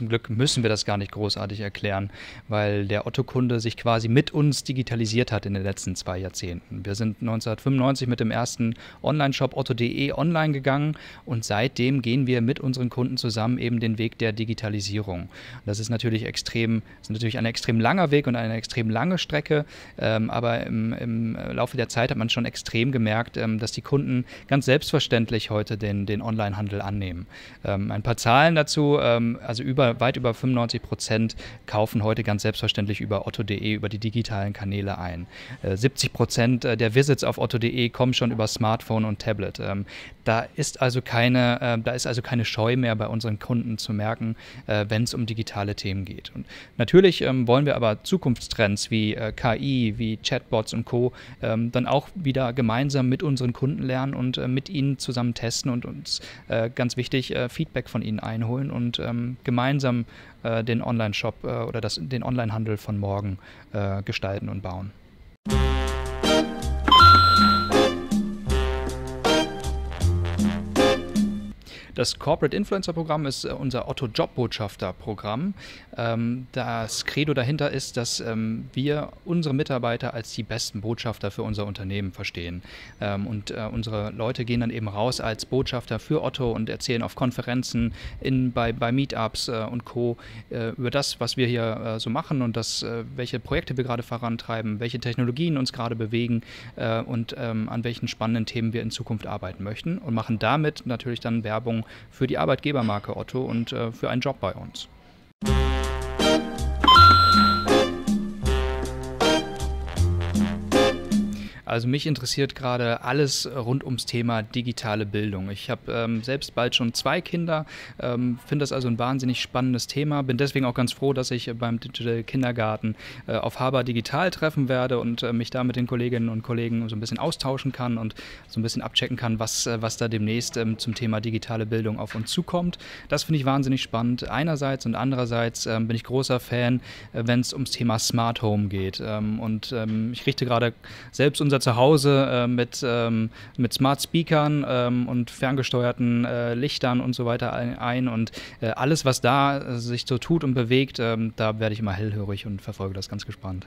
zum Glück müssen wir das gar nicht großartig erklären, weil der Otto-Kunde sich quasi mit uns digitalisiert hat in den letzten zwei Jahrzehnten. Wir sind 1995 mit dem ersten Online-Shop otto.de online gegangen und seitdem gehen wir mit unseren Kunden zusammen eben den Weg der Digitalisierung. Das ist natürlich extrem, ist natürlich ein extrem langer Weg und eine extrem lange Strecke, ähm, aber im, im, äh, Laufe der Zeit hat man schon extrem gemerkt, ähm, dass die Kunden ganz selbstverständlich heute den, den Online-Handel annehmen. Ähm, ein paar Zahlen dazu, ähm, also über weit über 95 Prozent kaufen heute ganz selbstverständlich über otto.de, über die digitalen Kanäle ein. 70 äh, Prozent äh, der Visits auf otto.de kommen schon über Smartphone und Tablet. Ähm, da ist also keine, äh, da ist also keine Scheu mehr bei unseren Kunden zu merken, wenn es um digitale Themen geht. Und natürlich ähm, wollen wir aber Zukunftstrends wie KI, wie Chatbots und Co. Ähm, dann auch wieder gemeinsam mit unseren Kunden lernen und mit ihnen zusammen testen und uns ganz wichtig Feedback von ihnen einholen und gemeinsam gemeinsam äh, den Online-Shop äh, oder das, den Online-Handel von morgen äh, gestalten und bauen. Das Corporate Influencer Programm ist äh, unser Otto Job Botschafter Programm. Ähm, das Credo dahinter ist, dass ähm, wir unsere Mitarbeiter als die besten Botschafter für unser Unternehmen verstehen. Ähm, und äh, unsere Leute gehen dann eben raus als Botschafter für Otto und erzählen auf Konferenzen, in, bei, bei Meetups äh, und Co. über das, was wir hier so machen und das, welche Projekte wir gerade vorantreiben, welche Technologien uns gerade bewegen und an welchen spannenden Themen wir in Zukunft arbeiten möchten und machen damit natürlich dann Werbung für die Arbeitgebermarke Otto und äh, für einen Job bei uns. Also mich interessiert gerade alles rund ums Thema digitale Bildung. Ich habe ähm, selbst bald schon zwei Kinder, ähm, finde das also ein wahnsinnig spannendes Thema, bin deswegen auch ganz froh, dass ich beim Digital Kindergarten äh, auf Haber Digital treffen werde und äh, mich da mit den Kolleginnen und Kollegen so ein bisschen austauschen kann und so ein bisschen abchecken kann, was, äh, was da demnächst ähm, zum Thema digitale Bildung auf uns zukommt. Das finde ich wahnsinnig spannend einerseits und andererseits ähm, bin ich großer Fan, äh, wenn es ums Thema Smart Home geht. Ähm, und ähm, ich richte gerade selbst unser Computer zu Hause äh, mit, ähm, mit Smart Speakern ähm, und ferngesteuerten äh, Lichtern und so weiter ein, ein und äh, alles, was da äh, sich so tut und bewegt, ähm, da werde ich immer hellhörig und verfolge das ganz gespannt.